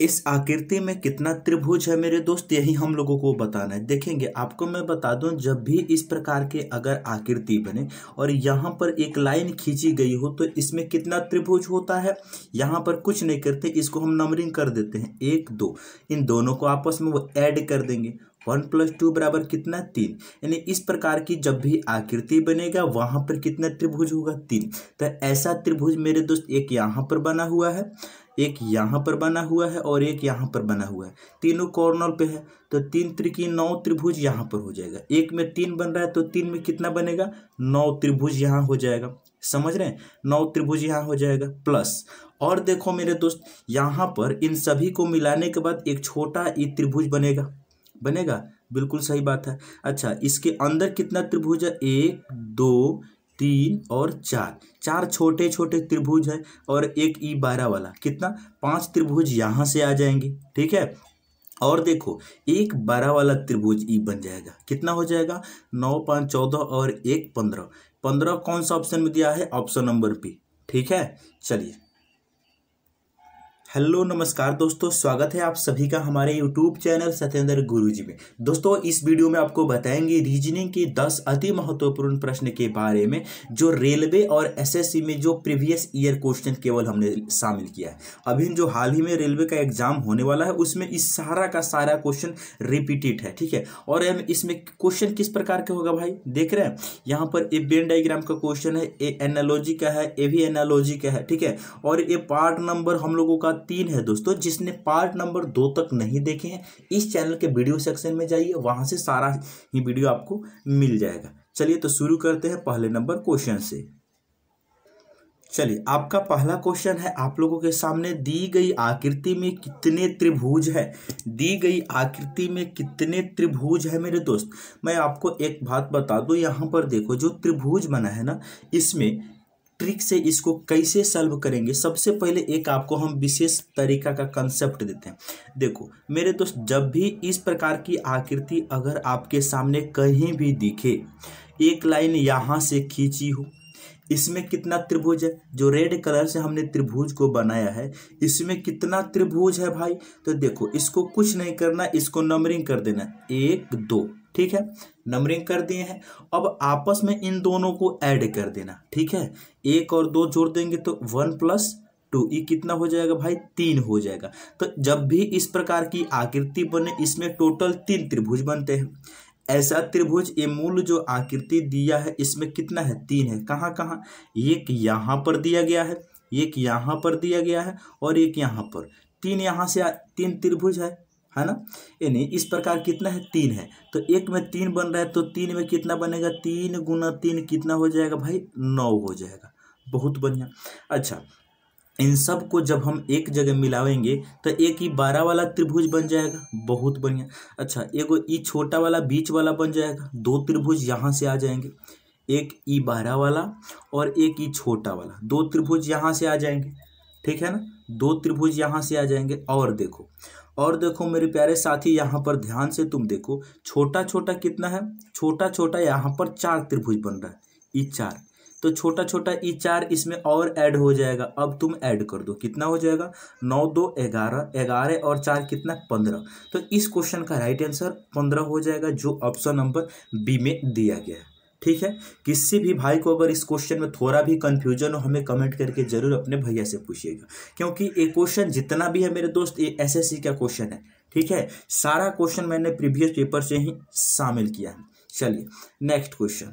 इस आकृति में कितना त्रिभुज है मेरे दोस्त यही हम लोगों को बताना है देखेंगे आपको मैं बता दूं जब भी इस प्रकार के अगर आकृति बने और यहाँ पर एक लाइन खींची गई हो तो इसमें कितना त्रिभुज होता है यहाँ पर कुछ नहीं करते इसको हम नंबरिंग कर देते हैं एक दो इन दोनों को आपस में वो ऐड कर देंगे वन प्लस टू बराबर कितना तीन यानी इस प्रकार की जब भी आकृति बनेगा वहाँ पर कितना त्रिभुज होगा तीन तो ऐसा त्रिभुज मेरे दोस्त एक यहाँ पर बना हुआ है एक यहाँ पर बना हुआ है और एक यहाँ पर बना हुआ है तीनों कॉर्नर पे है तो तीन त्रिकी नौ त्रिभुज यहाँ पर हो जाएगा एक में तीन बन रहा है तो तीन में कितना बनेगा नौ त्रिभुज यहाँ हो जाएगा समझ रहे हैं नौ त्रिभुज यहाँ हो जाएगा प्लस और देखो मेरे दोस्त यहाँ पर इन सभी को मिलाने के बाद एक छोटा ई त्रिभुज बनेगा बनेगा बिल्कुल सही बात है अच्छा इसके अंदर कितना त्रिभुज है एक दो तीन और चार चार छोटे छोटे त्रिभुज है और एक ई बारह वाला कितना पांच त्रिभुज यहाँ से आ जाएंगे ठीक है और देखो एक बारह वाला त्रिभुज ई बन जाएगा कितना हो जाएगा नौ पाँच चौदह और एक पंद्रह पंद्रह कौन सा ऑप्शन में दिया है ऑप्शन नंबर बी ठीक है चलिए हेलो नमस्कार दोस्तों स्वागत है आप सभी का हमारे यूट्यूब चैनल सत्येंद्र गुरुजी में दोस्तों इस वीडियो में आपको बताएंगे रीजनिंग के 10 अति महत्वपूर्ण प्रश्न के बारे में जो रेलवे और एसएससी में जो प्रीवियस ईयर क्वेश्चन केवल हमने शामिल किया है अभी जो हाल ही में रेलवे का एग्जाम होने वाला है उसमें इस सारा का सारा क्वेश्चन रिपीटेड है ठीक है और इसमें क्वेश्चन किस प्रकार के होगा भाई देख रहे हैं यहाँ पर ए बेन डाइग्राम का क्वेश्चन है ए एनालॉजी का है ए भी एनालॉजी का है ठीक है और ये पार्ट नंबर हम लोगों का तीन है दोस्तों जिसने पार्ट नंबर दो तक नहीं देखे हैं इस चैनल के वीडियो सेक्शन में जाइए वहाँ से सारा ही वीडियो आपको मिल जाएगा चलिए तो शुरू करते हैं पहले नंबर क्वेश्चन से चलिए आपका पहला क्वेश्चन है आप लोगों के सामने दी गई आकृति में कितने त्रिभुज है दी गई आकृति में कितने त्रिभुज है मेरे दोस्त मैं आपको एक बात बता दूं यहाँ पर देखो जो त्रिभुज बना है ना इसमें ट्रिक से इसको कैसे सॉल्व करेंगे सबसे पहले एक आपको हम विशेष तरीका का कंसेप्ट देते हैं देखो मेरे दोस्त जब भी इस प्रकार की आकृति अगर आपके सामने कहीं भी दिखे एक लाइन यहाँ से खींची हो इसमें कितना त्रिभुज है जो रेड कलर से हमने त्रिभुज को बनाया है इसमें कितना त्रिभुज है भाई तो देखो इसको कुछ नहीं करना इसको नंबरिंग कर देना एक दो ठीक है नंबरिंग कर दिए हैं अब आपस में इन दोनों को ऐड कर देना ठीक है एक और दो जोड़ देंगे तो वन प्लस टू ये कितना हो जाएगा भाई तीन हो जाएगा तो जब भी इस प्रकार की आकृति बने इसमें टोटल तीन त्रिभुज बनते हैं ऐसा त्रिभुज ये मूल जो आकृति दिया है इसमें कितना है तीन है कहाँ कहाँ एक यहाँ पर दिया गया है एक यहाँ पर दिया गया है और एक यहाँ पर तीन यहाँ से तीन त्रिभुज है है ना यानी इस प्रकार कितना है तीन है तो एक में तीन बन रहा है तो तीन में कितना बनेगा तीन गुना तीन कितना हो जाएगा भाई नौ हो जाएगा बहुत बढ़िया अच्छा इन सब को जब हम एक जगह मिलावेंगे तो एक ही बारह वाला त्रिभुज बन जाएगा बहुत बढ़िया अच्छा एगो ई छोटा वाला बीच वाला बन जाएगा दो त्रिभुज यहाँ से आ जाएंगे एक ई बारह वाला और एक ई छोटा वाला दो त्रिभुज यहाँ से आ जाएंगे ठीक है ना दो त्रिभुज यहाँ से आ जाएंगे और देखो और देखो मेरे प्यारे साथी यहाँ पर ध्यान से तुम देखो छोटा छोटा कितना है छोटा छोटा यहाँ पर चार त्रिभुज बन रहा है ई चार तो छोटा छोटा ई चार इसमें और ऐड हो जाएगा अब तुम ऐड कर दो कितना हो जाएगा नौ दो ग्यारह ग्यारह और चार कितना पंद्रह तो इस क्वेश्चन का राइट आंसर पंद्रह हो जाएगा जो ऑप्शन नंबर बी में दिया गया है ठीक है किसी भी भाई को अगर इस क्वेश्चन में थोड़ा भी कंफ्यूजन हो हमें कमेंट करके जरूर अपने भैया से पूछिएगा क्योंकि ये क्वेश्चन जितना भी है मेरे दोस्त ये एसएससी का क्वेश्चन है ठीक है सारा क्वेश्चन मैंने प्रीवियस पेपर से ही शामिल किया है चलिए नेक्स्ट क्वेश्चन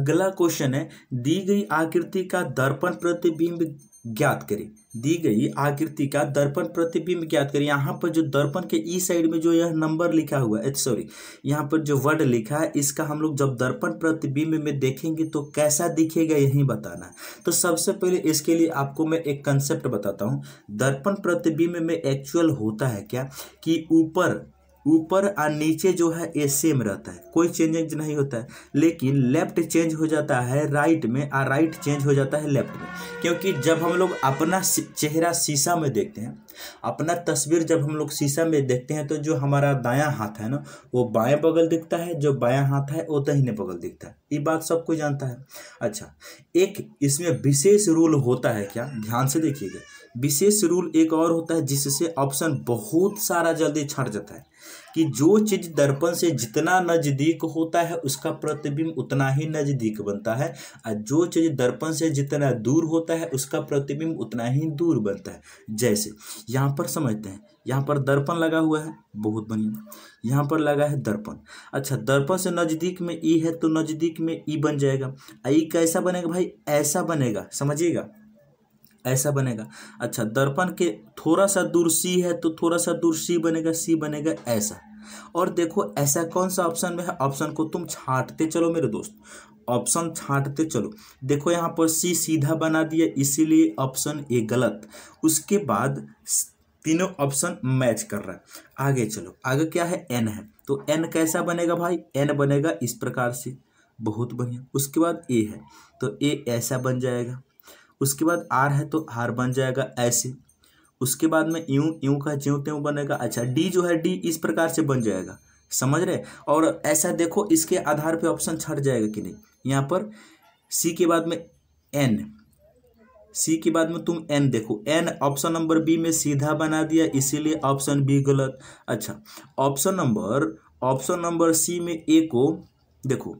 अगला क्वेश्चन है दी गई आकृति का दर्पण प्रतिबिंब ज्ञात करें दी गई आकृति का दर्पण प्रतिबिंब ज्ञात करें यहाँ पर जो दर्पण के ई साइड में जो यह नंबर लिखा हुआ है सॉरी यहाँ पर जो वर्ड लिखा है इसका हम लोग जब दर्पण प्रतिबिंब में देखेंगे तो कैसा दिखेगा यही बताना तो सबसे पहले इसके लिए आपको मैं एक कंसेप्ट बताता हूँ दर्पण प्रतिबिंब में एक्चुअल होता है क्या कि ऊपर ऊपर और नीचे जो है ये सेम रहता है कोई चेंजेज नहीं होता है लेकिन लेफ्ट चेंज हो जाता है राइट में और राइट चेंज हो जाता है लेफ्ट में क्योंकि जब हम लोग अपना चेहरा शीशा में देखते हैं अपना तस्वीर जब हम लोग शीशा में देखते हैं तो जो हमारा दायां हाथ है ना वो बाएं बगल दिखता है जो बायां हाथ है वो दहीने बगल दिखता है ये बात सबको जानता है अच्छा एक इसमें विशेष रूल होता है क्या ध्यान से देखिएगा विशेष रूल एक और होता है जिससे ऑप्शन बहुत सारा जल्दी छट जाता है कि जो चीज़ दर्पण से जितना नज़दीक होता है उसका प्रतिबिंब उतना ही नज़दीक बनता है और जो चीज़ दर्पण से जितना दूर होता है उसका प्रतिबिंब उतना ही दूर बनता है जैसे यहाँ पर समझते हैं यहाँ पर दर्पण लगा हुआ है बहुत बढ़िया यहाँ पर लगा है दर्पण अच्छा दर्पण से नज़दीक में ई है तो नज़दीक में ई बन जाएगा ई कैसा बनेगा भाई ऐसा बनेगा समझिएगा ऐसा बनेगा अच्छा दर्पण के थोड़ा सा दूर सी है तो थोड़ा सा दूर सी बनेगा सी बनेगा ऐसा और देखो ऐसा कौन सा ऑप्शन में है ऑप्शन को तुम छाटते चलो मेरे दोस्त ऑप्शन छाटते चलो देखो यहाँ पर सी सीधा बना दिया इसीलिए ऑप्शन ए गलत उसके बाद तीनों ऑप्शन मैच कर रहा है आगे चलो आगे क्या है एन है तो एन कैसा बनेगा भाई एन बनेगा इस प्रकार से बहुत बढ़िया उसके बाद ए है तो ए ऐसा बन जाएगा उसके बाद आर है तो आर बन जाएगा ऐसे उसके बाद में यूं यूं का ज्यों त्यों बनेगा अच्छा डी जो है डी इस प्रकार से बन जाएगा समझ रहे और ऐसा देखो इसके आधार पे ऑप्शन छट जाएगा कि नहीं यहाँ पर सी के बाद में एन सी के बाद में तुम एन देखो एन ऑप्शन नंबर बी में सीधा बना दिया इसीलिए ऑप्शन बी गलत अच्छा option number option number C में ए को देखो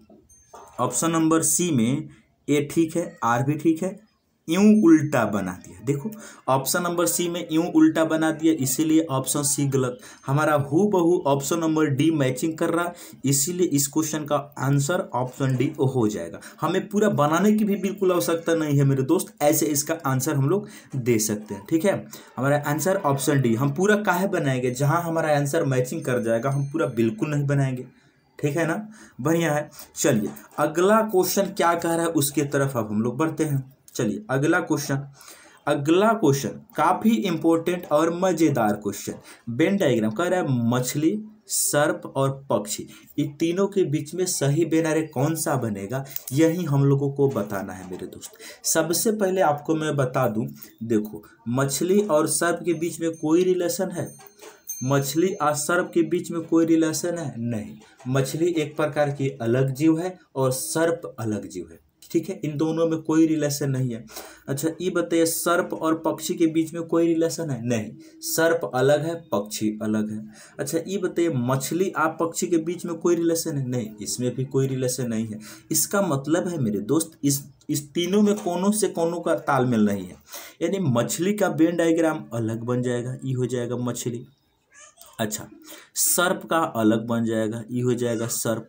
ऑप्शन नंबर सी में ए ठीक है आर भी ठीक है यूं उल्टा बना दिया देखो ऑप्शन नंबर सी में यूं उल्टा बना दिया इसीलिए ऑप्शन सी गलत हमारा हु बहु ऑप्शन नंबर डी मैचिंग कर रहा इसीलिए इस क्वेश्चन का आंसर ऑप्शन डी हो जाएगा हमें पूरा बनाने की भी बिल्कुल आवश्यकता नहीं है मेरे दोस्त ऐसे इसका आंसर हम लोग दे सकते हैं ठीक है हमारा आंसर ऑप्शन डी हम पूरा काहे बनाएंगे जहाँ हमारा आंसर मैचिंग कर जाएगा हम पूरा बिल्कुल नहीं बनाएंगे ठीक है ना बढ़िया है चलिए अगला क्वेश्चन क्या कह रहा है उसके तरफ अब हम लोग बढ़ते हैं चलिए अगला क्वेश्चन अगला क्वेश्चन काफ़ी इंपॉर्टेंट और मज़ेदार क्वेश्चन बेन डायग्राम कह रहा है मछली सर्प और पक्षी इन तीनों के बीच में सही बेनारे कौन सा बनेगा यही हम लोगों को बताना है मेरे दोस्त सबसे पहले आपको मैं बता दूं देखो मछली और सर्प के बीच में कोई रिलेशन है मछली और सर्प के बीच में कोई रिलेशन है नहीं मछली एक प्रकार की अलग जीव है और सर्प अलग जीव है ठीक है इन दोनों में कोई रिलेशन नहीं है अच्छा ये बताइए सर्प और पक्षी के बीच में कोई रिलेशन है नहीं सर्प अलग है पक्षी अलग है अच्छा ये बताइए मछली आप पक्षी के बीच में कोई रिलेशन है नहीं इसमें भी कोई रिलेशन नहीं है इसका मतलब है मेरे दोस्त इस इस तीनों में कोनों से कोनों का तालमेल नहीं है यानी मछली का बेन डायग्राम अलग बन जाएगा ये हो जाएगा मछली अच्छा सर्प का अलग बन जाएगा ये हो जाएगा सर्प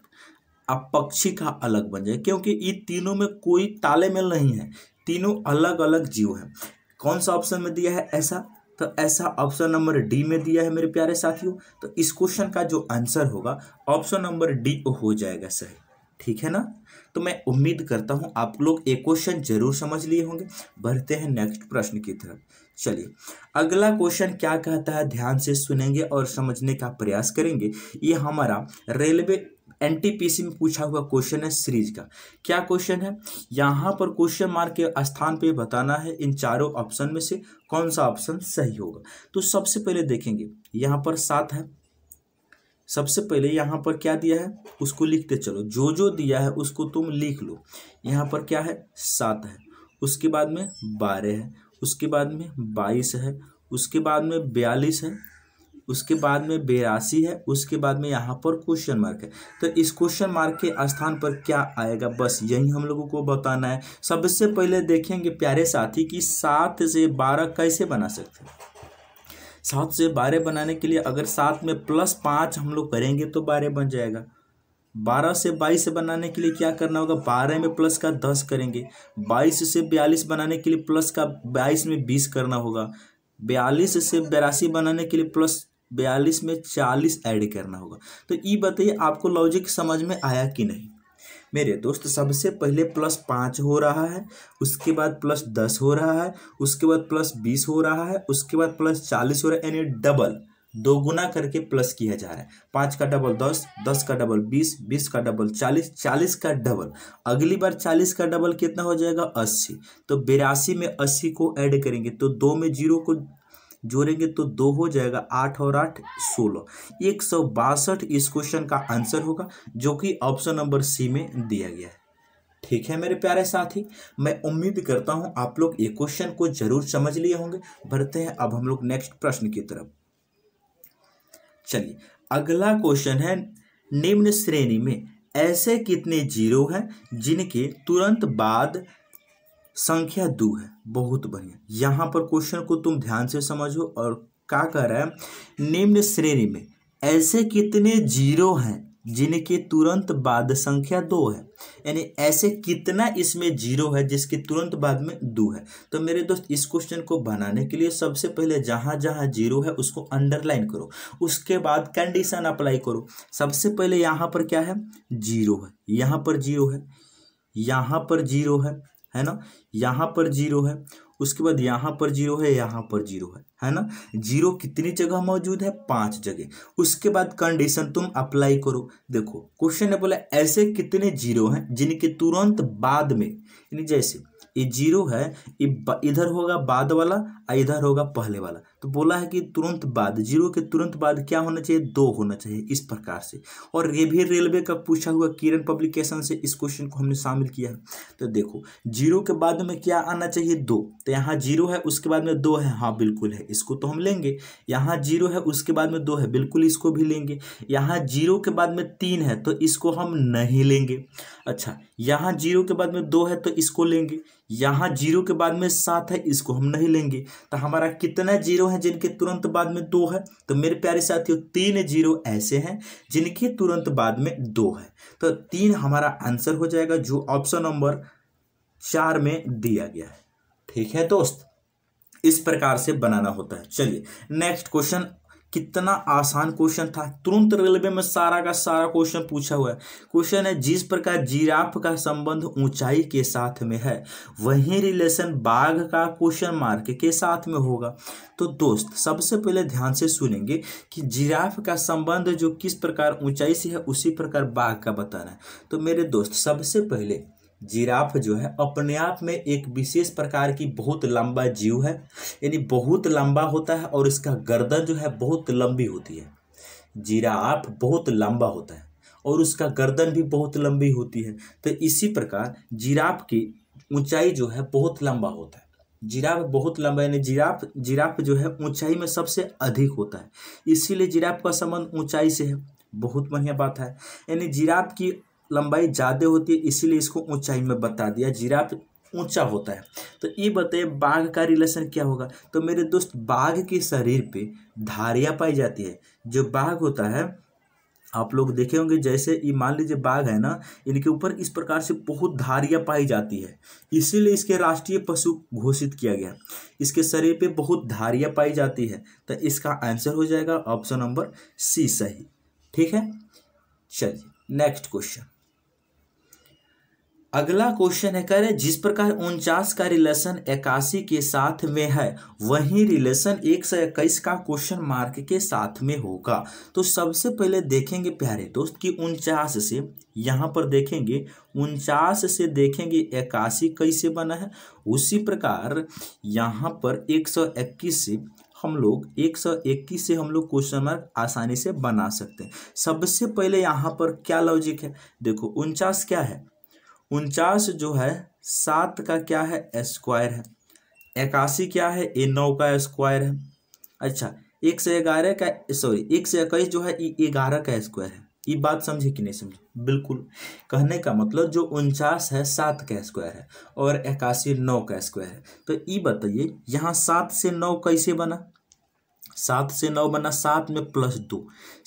आप पक्षी का अलग बन जाए क्योंकि ये तीनों में कोई ताले मेल नहीं है तीनों अलग अलग जीव हैं कौन सा ऑप्शन में दिया है ऐसा तो ऐसा ऑप्शन नंबर डी में दिया है मेरे प्यारे साथियों तो इस क्वेश्चन का जो आंसर होगा ऑप्शन नंबर डी हो जाएगा सही ठीक है ना तो मैं उम्मीद करता हूँ आप लोग एक क्वेश्चन जरूर समझ लिए होंगे बढ़ते हैं नेक्स्ट प्रश्न की तरफ चलिए अगला क्वेश्चन क्या कहता है ध्यान से सुनेंगे और समझने का प्रयास करेंगे ये हमारा रेलवे एनटीपीसी में पूछा हुआ क्वेश्चन है सीरीज का क्या क्वेश्चन है यहाँ पर क्वेश्चन मार्क के स्थान पे बताना है इन चारों ऑप्शन में से कौन सा ऑप्शन सही होगा तो सबसे पहले देखेंगे यहाँ पर सात है सबसे पहले यहाँ पर क्या दिया है उसको लिखते चलो जो जो दिया है उसको तुम लिख लो यहाँ पर क्या है सात है उसके बाद में बारह है उसके बाद में बाईस है उसके बाद में बयालीस है उसके बाद में बेरासी है उसके बाद में यहाँ पर क्वेश्चन मार्क है तो इस क्वेश्चन मार्क के स्थान पर क्या आएगा बस यही हम लोगों को बताना है सबसे पहले देखेंगे प्यारे साथी कि सात से बारह कैसे बना सकते हैं सात से बारह बनाने के लिए अगर सात में प्लस पाँच हम लोग करेंगे तो बारह बन जाएगा बारह से बाईस बनाने के लिए क्या करना होगा बारह में प्लस का दस करेंगे बाईस से बयालीस बनाने के लिए प्लस का बाईस में बीस करना होगा बयालीस से बेरासी बनाने के लिए प्लस बयालीस में चालीस ऐड करना होगा तो ये बताइए आपको लॉजिक समझ में आया कि नहीं मेरे दोस्त सबसे पहले प्लस पाँच हो रहा है उसके बाद प्लस दस हो रहा है उसके बाद प्लस बीस हो रहा है उसके बाद प्लस चालीस हो रहा है यानी डबल दो गुना करके प्लस किया जा रहा है पाँच का डबल दस दस का डबल बीस बीस का डबल चालीस चालीस का डबल अगली बार चालीस का डबल कितना हो जाएगा अस्सी तो बेरासी में अस्सी को ऐड करेंगे तो दो में जीरो को जोड़ेंगे तो दो हो जाएगा आठ और आठ सोलह एक सौ बासठ इस क्वेश्चन का आंसर होगा जो कि ऑप्शन नंबर सी में दिया गया है ठीक है मेरे प्यारे साथी मैं उम्मीद करता हूं आप लोग ये क्वेश्चन को जरूर समझ लिए होंगे बढ़ते हैं अब हम लोग नेक्स्ट प्रश्न की तरफ चलिए अगला क्वेश्चन है निम्न श्रेणी में ऐसे कितने जीरो हैं जिनके तुरंत बाद संख्या दो है बहुत बढ़िया यहाँ पर क्वेश्चन को तुम ध्यान से समझो और क्या कर रहा है निम्न श्रेणी में ऐसे कितने जीरो हैं जिनके तुरंत बाद संख्या दो है यानी ऐसे कितना इसमें जीरो है जिसके तुरंत बाद में दो है तो मेरे दोस्त इस क्वेश्चन को बनाने के लिए सबसे पहले जहाँ जहाँ जीरो है उसको अंडरलाइन करो उसके बाद कंडीशन अप्लाई करो सबसे पहले यहाँ पर क्या है जीरो है यहाँ पर जीरो है यहाँ पर जीरो है है ना यहाँ पर जीरो है उसके बाद यहाँ पर जीरो है यहाँ पर जीरो है है ना जीरो कितनी जगह मौजूद है पांच जगह उसके बाद कंडीशन तुम अप्लाई करो देखो क्वेश्चन ने बोला ऐसे कितने जीरो हैं जिनके तुरंत बाद में यानी जैसे ये जीरो है इधर होगा बाद वाला इधर होगा पहले वाला तो बोला है कि तुरंत बाद जीरो के तुरंत बाद क्या होना चाहिए दो होना चाहिए इस प्रकार से और ये भी रेलवे का पूछा हुआ किरण पब्लिकेशन से इस क्वेश्चन को हमने शामिल किया है तो देखो जीरो के बाद में क्या आना चाहिए दो तो यहाँ जीरो है उसके बाद में दो है हाँ बिल्कुल है इसको तो हम लेंगे यहाँ जीरो है उसके बाद में दो है बिल्कुल इसको भी लेंगे यहाँ जीरो के बाद में तीन है तो इसको हम नहीं लेंगे अच्छा यहाँ जीरो के बाद में दो है तो इसको लेंगे यहाँ जीरो के बाद में सात है इसको हम नहीं लेंगे तो हमारा कितना जीरो है जिनके तुरंत बाद में दो है तो मेरे प्यारे साथियों तीन जीरो ऐसे हैं जिनके तुरंत बाद में दो है तो तीन हमारा आंसर हो जाएगा जो ऑप्शन नंबर चार में दिया गया है ठीक है दोस्त इस प्रकार से बनाना होता है चलिए नेक्स्ट क्वेश्चन कितना आसान क्वेश्चन था तुरंत रेलवे में सारा का सारा क्वेश्चन पूछा हुआ है क्वेश्चन है जिस प्रकार जीराफ का संबंध ऊंचाई के साथ में है वही रिलेशन बाघ का क्वेश्चन मार्क के साथ में होगा तो दोस्त सबसे पहले ध्यान से सुनेंगे कि जिराफ का संबंध जो किस प्रकार ऊंचाई से है उसी प्रकार बाघ का बताना है तो मेरे दोस्त सबसे पहले जिराफ जो है अपने आप में एक विशेष प्रकार की बहुत लंबा जीव है यानी बहुत लंबा होता है और इसका गर्दन जो है बहुत लंबी होती है जिराफ बहुत लंबा होता है और उसका गर्दन भी बहुत लंबी होती है तो इसी प्रकार जिराफ की ऊंचाई जो है बहुत लंबा होता है जिराफ बहुत लंबा यानी जिराफ जिराफ जो है ऊंचाई में सबसे अधिक होता है इसीलिए जिराफ का संबंध ऊंचाई से है बहुत बढ़िया बात है यानी जिराफ की लंबाई ज़्यादा होती है इसीलिए इसको ऊंचाई में बता दिया जिराफ ऊंचा होता है तो ये बताइए बाघ का रिलेशन क्या होगा तो मेरे दोस्त बाघ के शरीर पे धारियाँ पाई जाती है जो बाघ होता है आप लोग देखे होंगे जैसे ये मान लीजिए बाघ है ना इनके ऊपर इस प्रकार से बहुत धारियाँ पाई जाती है इसीलिए इसके राष्ट्रीय पशु घोषित किया गया इसके शरीर पे बहुत धारियाँ पाई जाती है तो इसका आंसर हो जाएगा ऑप्शन नंबर सी सही ठीक है चलिए नेक्स्ट क्वेश्चन अगला क्वेश्चन है कह रहे जिस प्रकार उनचास का रिलेशन इक्यासी के साथ में है वही रिलेशन एक सौ इक्कीस का क्वेश्चन मार्क के साथ में होगा तो सबसे पहले देखेंगे प्यारे दोस्त कि उनचास से यहाँ पर देखेंगे उनचास से देखेंगे इक्यासी कैसे बना है उसी प्रकार यहाँ पर एक सौ इक्कीस से हम लोग एक सौ इक्कीस से हम लोग क्वेश्चन मार्क आसानी से बना सकते हैं सबसे पहले यहाँ पर क्या लॉजिक है देखो उनचास क्या है उनचास जो है सात का क्या है स्क्वायर है इक्यासी क्या है ये नौ का स्क्वायर है अच्छा एक से ग्यारह का सॉरी एक से इक्कीस जो है ये ग्यारह का स्क्वायर है ये बात समझे कि नहीं समझे बिल्कुल कहने का मतलब जो उनचास है सात का स्क्वायर है और इक्यासी नौ का स्क्वायर है तो ये बताइए यहाँ सात से नौ कैसे बना सात से नौ बना सात में प्लस दो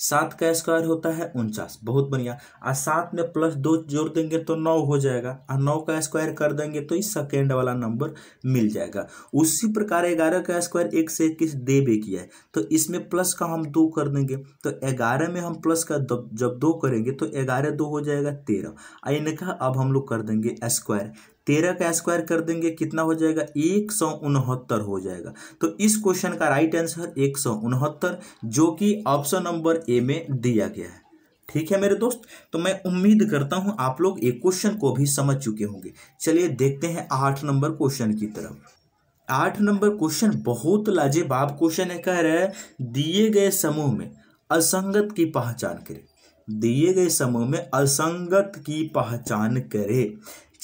सात का स्क्वायर होता है उनचास बहुत बढ़िया और सात में प्लस दो जोड़ देंगे तो नौ हो जाएगा और नौ का स्क्वायर कर देंगे तो इस सेकेंड वाला नंबर मिल जाएगा उसी प्रकार ग्यारह का स्क्वायर एक से इक्कीस दे भी किया है तो इसमें प्लस का हम दो कर देंगे तो ग्यारह में हम प्लस का जब दो करेंगे तो ग्यारह दो हो जाएगा तेरह और इनका अब हम लोग कर देंगे स्क्वायर तेरह का स्क्वायर कर देंगे कितना हो जाएगा एक सौ उनहत्तर हो जाएगा तो इस क्वेश्चन का राइट आंसर एक सौ उनहत्तर जो कि ऑप्शन नंबर ए में दिया गया है ठीक है मेरे दोस्त तो मैं उम्मीद करता हूं आप लोग एक क्वेश्चन को भी समझ चुके होंगे चलिए देखते हैं आठ नंबर क्वेश्चन की तरफ आठ नंबर क्वेश्चन बहुत लाजेबाब क्वेश्चन है कह रहा है दिए गए समूह में असंगत की पहचान करें दिए गए समूह में असंगत की पहचान करें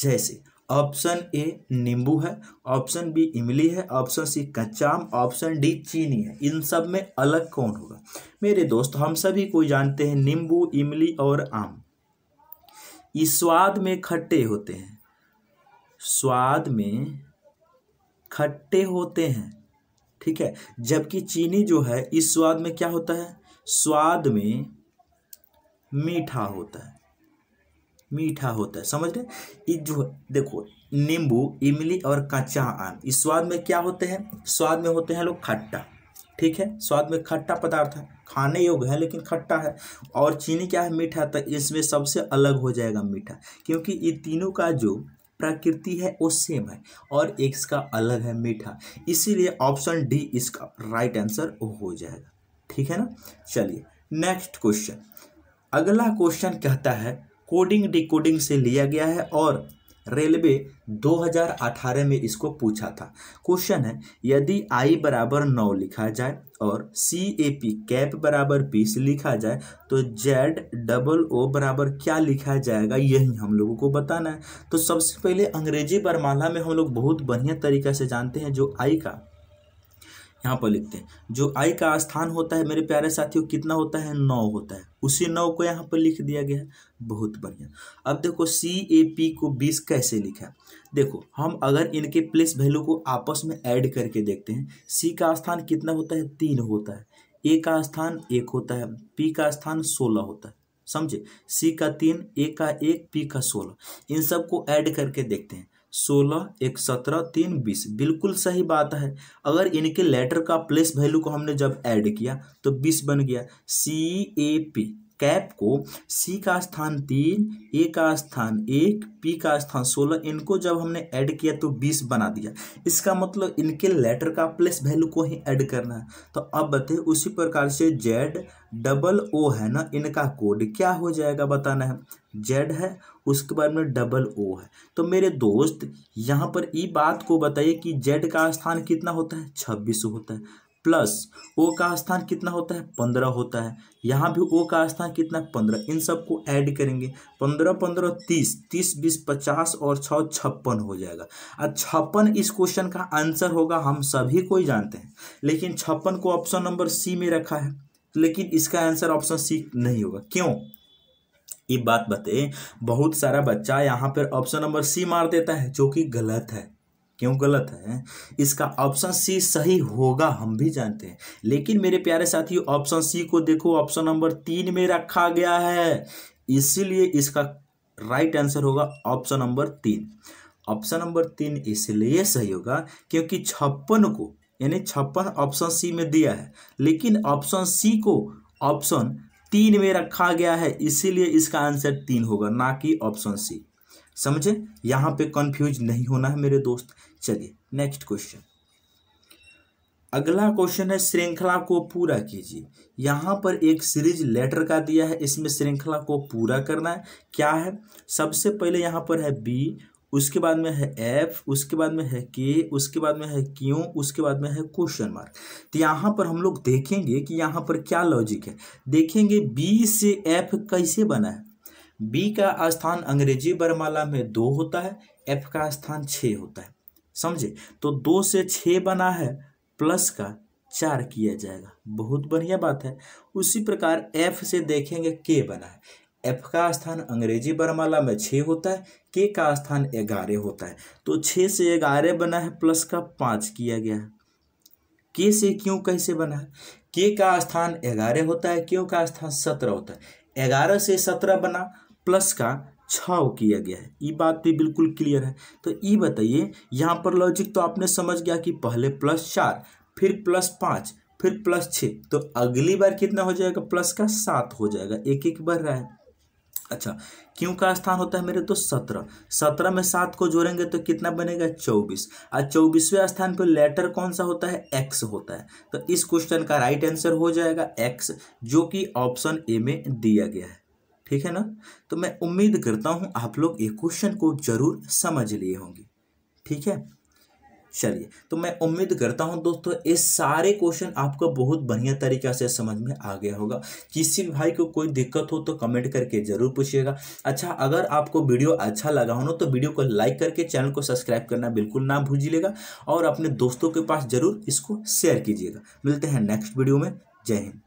जैसे ऑप्शन ए नींबू है ऑप्शन बी इमली है ऑप्शन सी कच्चा आम ऑप्शन डी चीनी है इन सब में अलग कौन होगा मेरे दोस्त हम सभी को जानते हैं नींबू इमली और आम ये स्वाद में खट्टे होते हैं स्वाद में खट्टे होते हैं ठीक है जबकि चीनी जो है इस स्वाद में क्या होता है स्वाद में मीठा होता है मीठा होता है समझ रहे ये जो देखो नींबू इमली और कच्चा आम इस स्वाद में क्या होते हैं स्वाद में होते हैं लोग खट्टा ठीक है स्वाद में खट्टा पदार्थ है खाने योग्य है लेकिन खट्टा है और चीनी क्या है मीठा तो इसमें सबसे अलग हो जाएगा मीठा क्योंकि ये तीनों का जो प्रकृति है वो सेम है और एक इसका अलग है मीठा इसीलिए ऑप्शन डी इसका राइट आंसर हो जाएगा ठीक है ना चलिए नेक्स्ट क्वेश्चन अगला क्वेश्चन कहता है कोडिंग डिकोडिंग से लिया गया है और रेलवे 2018 में इसको पूछा था क्वेश्चन है यदि आई बराबर नौ लिखा जाए और सी ए पी कैप बराबर बीस लिखा जाए तो जेड डबल ओ बराबर क्या लिखा जाएगा यही हम लोगों को बताना है तो सबसे पहले अंग्रेजी बरमाला में हम लोग बहुत बढ़िया तरीका से जानते हैं जो आई का यहाँ पर लिखते हैं जो आई का स्थान होता है मेरे प्यारे साथियों कितना होता है नौ होता है उसी नौ को यहाँ पर लिख दिया गया है बहुत बढ़िया अब देखो सी ए पी को बीस कैसे लिखा देखो हम अगर इनके प्लेस वैल्यू को आपस में ऐड करके देखते हैं सी का स्थान कितना होता है तीन होता है ए का स्थान एक होता है पी का स्थान सोलह होता है समझे सी का तीन ए का एक पी का सोलह इन सबको ऐड करके देखते हैं सोलह एक सत्रह तीन बीस बिल्कुल सही बात है अगर इनके लेटर का प्लेस वैल्यू को हमने जब ऐड किया तो बीस बन गया सी ए पी कैप को सी का स्थान तीन ए का स्थान एक पी का स्थान सोलह इनको जब हमने ऐड किया तो बीस बना दिया इसका मतलब इनके लेटर का प्लस वैल्यू को ही ऐड करना है तो अब बताइए उसी प्रकार से जेड डबल ओ है ना इनका कोड क्या हो जाएगा बताना है जेड है उसके बाद में डबल ओ है तो मेरे दोस्त यहाँ पर ई बात को बताइए कि जेड का स्थान कितना होता है छब्बीस होता है प्लस ओ का स्थान कितना होता है पंद्रह होता है यहाँ भी ओ का स्थान कितना है पंद्रह इन सबको ऐड करेंगे पंद्रह पंद्रह तीस तीस बीस पचास और छः छप्पन हो जाएगा अब छप्पन इस क्वेश्चन का आंसर होगा हम सभी को ही जानते हैं लेकिन छप्पन को ऑप्शन नंबर सी में रखा है लेकिन इसका आंसर ऑप्शन सी नहीं होगा क्यों ये बात बताए बहुत सारा बच्चा यहाँ पर ऑप्शन नंबर सी मार देता है जो कि गलत है क्यों गलत है इसका ऑप्शन सी सही होगा हम भी जानते हैं लेकिन मेरे प्यारे साथियों ऑप्शन सी को देखो ऑप्शन नंबर तीन में रखा गया है इसीलिए इसका राइट आंसर होगा ऑप्शन नंबर तीन ऑप्शन नंबर तीन इसलिए सही होगा क्योंकि छप्पन को यानी छप्पन ऑप्शन सी में दिया है लेकिन ऑप्शन सी को ऑप्शन तीन में रखा गया है इसीलिए इसका आंसर तीन होगा ना कि ऑप्शन सी समझे यहाँ पे कंफ्यूज नहीं होना है मेरे दोस्त चलिए नेक्स्ट क्वेश्चन अगला क्वेश्चन है श्रृंखला को पूरा कीजिए यहाँ पर एक सीरीज लेटर का दिया है इसमें श्रृंखला को पूरा करना है क्या है सबसे पहले यहाँ पर है बी उसके बाद में है एफ उसके बाद में है के उसके बाद में है क्यों उसके बाद में है क्वेश्चन मार्क तो यहाँ पर हम लोग देखेंगे कि यहाँ पर क्या लॉजिक है देखेंगे बी से एफ कैसे बना है बी का स्थान अंग्रेजी बरमाला में दो होता है एफ का स्थान छ होता है समझे तो दो से छ बना है प्लस का चार किया जाएगा बहुत बढ़िया बात है उसी प्रकार एफ से देखेंगे के बना है एफ का स्थान अंग्रेजी बरमाला में छ होता है के का स्थान ग्यारह होता है तो छः से ग्यारह बना है प्लस का पाँच किया गया है के से क्यों कैसे बना है के का स्थान ग्यारह होता है क्यों का स्थान सत्रह होता है ग्यारह से सत्रह बना प्लस का छाव किया गया है ये बात भी बिल्कुल क्लियर है तो ये बताइए यहाँ पर लॉजिक तो आपने समझ गया कि पहले प्लस चार फिर प्लस पाँच फिर प्लस छः तो अगली बार कितना हो जाएगा प्लस का सात हो जाएगा एक एक बढ़ रहा है अच्छा क्यों का स्थान होता है मेरे तो सत्रह सत्रह में सात को जोड़ेंगे तो कितना बनेगा चौबीस और चौबीसवें स्थान पर लेटर कौन सा होता है एक्स होता है तो इस क्वेश्चन का राइट आंसर हो जाएगा एक्स जो कि ऑप्शन ए में दिया गया है ठीक है ना तो मैं उम्मीद करता हूँ आप लोग ये क्वेश्चन को जरूर समझ लिए होंगे ठीक है चलिए तो मैं उम्मीद करता हूं दोस्तों ये सारे क्वेश्चन आपको बहुत बढ़िया तरीके से समझ में आ गया होगा किसी भी भाई को कोई दिक्कत हो तो कमेंट करके जरूर पूछिएगा अच्छा अगर आपको वीडियो अच्छा लगा हो ना तो वीडियो को लाइक करके चैनल को सब्सक्राइब करना बिल्कुल ना भूलिएगा और अपने दोस्तों के पास जरूर इसको शेयर कीजिएगा मिलते हैं नेक्स्ट वीडियो में जय हिंद